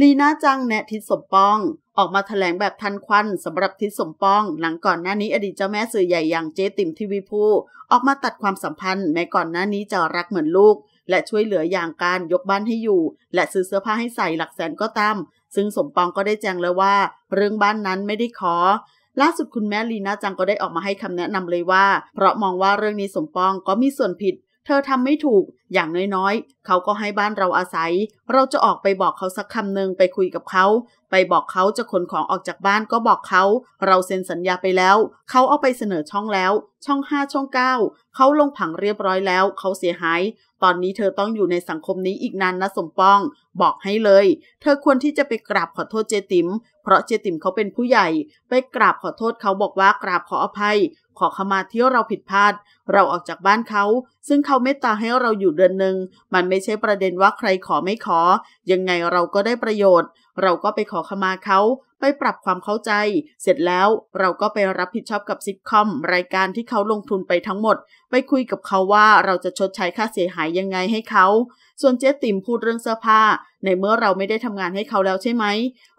ลีน่าจังแนะทิศสมปองออกมาถแถลงแบบทันควันสำหรับทิศสมปอง หลังก่อนหน้านี้อดีตเจ้าแม่สื่อใหญ่อย่างเจ๊ ติ๋มทีวีพูออกมาตัดความสัมพันธ์ แม้ก่อนหน้านี้จะรักเหมือนลูกและช่วยเหลืออย่างการยกบ้านให้อยู่ และซื้อเสื้อผ้าให้ใส่หลักแสนก็ตามซึ่งสมปองก็ได้แจ้งแล้วว่าเรื่องบ้านนั้นไม่ได้ขอ ล่าสุดคุณแม่ลีน่าจังก็ได้ออกมาให้คำแนะนำเลยว่า เพราะมองว่าเรื่องนี้สมปองก็มีส่วนผิดเธอทำไม่ถูกอย่างน้อยๆ เขาก็ให้บ้านเราอาศัย เราจะออกไปบอกเขาสักคำหนึ่งไปคุยกับเขา ไปบอกเขาจะขนของออกจากบ้านก็บอกเขา เราเซ็นสัญญาไปแล้ว เขาเอาไปเสนอช่องแล้วช่อง 5 ช่อง 9เขาลงผังเรียบร้อยแล้วเขาเสียหาย ตอนนี้เธอต้องอยู่ในสังคมนี้อีกนานนะ สมปอง บอกให้เลย เธอควรที่จะไปกราบขอโทษเจติม๋มเพราะเจติ๋มเขาเป็นผู้ใหญ่ ไปกราบขอโทษเขาบอกว่ากราบขออภัย ขอขมาที่เราผิดพลาด เราออกจากบ้านเขาซึ่งเขาเมตตาให้เราอยู่เดือนหนึ่งมันไม่ใช่ประเด็นว่าใครขอไม่ขอ ยังไงเราก็ได้ประโยชน์เราก็ไปขอขมาเขา ไปปรับความเข้าใจ เสร็จแล้วเราก็ไปรับผิดชอบกับซิทคอมรายการที่เขาลงทุนไปทั้งหมด ไปคุยกับเขาว่าเราจะชดใช้ค่าเสียหายยังไงให้เขาส่วนเจ๊ติ๋มพูดเรื่องเสื้อผ้า ในเมื่อเราไม่ได้ทำงานให้เขาแล้วใช่ไหม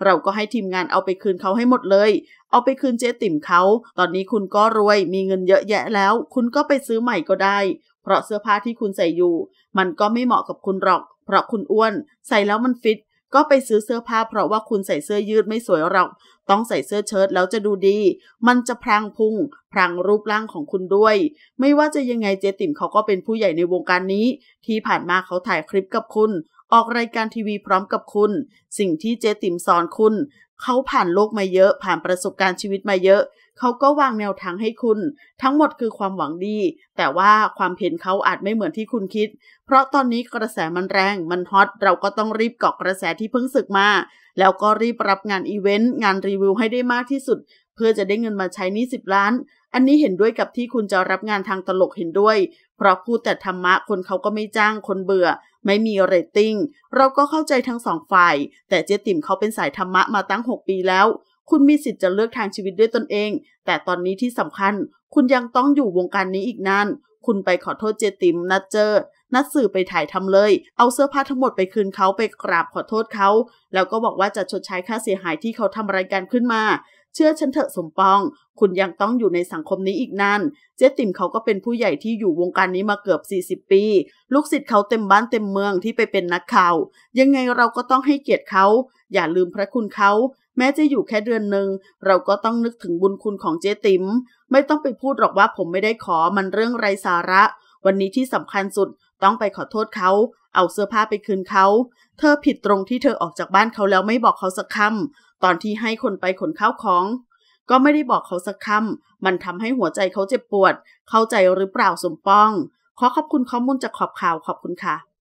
เราก็ให้ทีมงานเอาไปคืนเขาให้หมดเลย เอาไปคืนเจ๊ติ๋มเขาตอนนี้คุณก็รวยมีเงินเยอะแยะแล้ว คุณก็ไปซื้อใหม่ก็ได้ เพราะเสื้อผ้าที่คุณใส่อยู่ มันก็ไม่เหมาะกับคุณหรอก เพราะคุณอ้วน ใส่แล้วมันฟิตก็ไปซื้อเสื้อผ้าเพราะว่าคุณใส่เสื้อยืดไม่สวยหรอก ต้องใส่เสื้อเชิ้ตแล้วจะดูดี มันจะพรางพุงพรางรูปร่างของคุณด้วย ไม่ว่าจะยังไงเจติ๋มเขาก็เป็นผู้ใหญ่ในวงการนี้ ที่ผ่านมาเขาถ่ายคลิปกับคุณ ออกรายการทีวีพร้อมกับคุณ สิ่งที่เจติ๋มสอนคุณเขาผ่านโลกมาเยอะ ผ่านประสบการณ์ชีวิตมาเยอะเขาก็วางแนวทางให้คุณ ทั้งหมดคือความหวังดี แต่ว่าความเห็นเขาอาจไม่เหมือนที่คุณคิด เพราะตอนนี้กระแสมันแรง มันฮอตเราก็ต้องรีบเกาะกระแสที่เพิ่งศึกมา แล้วก็รีบรับงานอีเวนต์งานรีวิวให้ได้มากที่สุด เพื่อจะได้เงินมาใช้นี้สิบล้าน อันนี้เห็นด้วยกับที่คุณจะรับงานทางตลกเห็นด้วย เพราะพูดแต่ธรรมะคนเขาก็ไม่จ้าง คนเบื่อ ไม่มีเรตติ้งเราก็เข้าใจทั้งสองฝ่าย แต่เจ๊ติ๋มเขาเป็นสายธรรมะมาตั้ง6ปีแล้วคุณมีสิทธิ์จะเลือกทางชีวิตด้วยตนเอง แต่ตอนนี้ที่สำคัญ คุณยังต้องอยู่วงการนี้อีกนาน คุณไปขอโทษเจติม นัดเจอนัดสื่อไปถ่ายทำเลย เอาเสื้อผ้าทั้งหมดไปคืนเขาไปกราบขอโทษเขา แล้วก็บอกว่าจะชดใช้ค่าเสียหายที่เขาทำรายการขึ้นมา เชื่อฉันเถอะสมปอง คุณยังต้องอยู่ในสังคมนี้อีกนาน เจติมเขาก็เป็นผู้ใหญ่ที่อยู่วงการนี้มาเกือบ 40 ปี ลูกศิษย์เขาเต็มบ้านเต็มเมืองที่ไปเป็นนักข่าว ยังไงเราก็ต้องให้เกียรติเขา อย่าลืมพระคุณเขาแม้จะอยู่แค่เดือนหนึ่งเราก็ต้องนึกถึงบุญคุณของเจ๊ติ๋มไม่ต้องไปพูดหรอกว่าผมไม่ได้ขอมันเรื่องไรสาระ วันนี้ที่สำคัญสุดต้องไปขอโทษเขา เอาเสื้อผ้าไปคืนเขาเธอผิดตรงที่เธอออกจากบ้านเขาแล้วไม่บอกเขาสักคำตอนที่ให้คนไปขนข้าวของ ก็ไม่ได้บอกเขาสักคำมันทำให้หัวใจเขาเจ็บปวด เข้าใจหรือเปล่าสมปองขอขอบคุณข้อมูลจากขอบข่าวขอบคุณค่ะ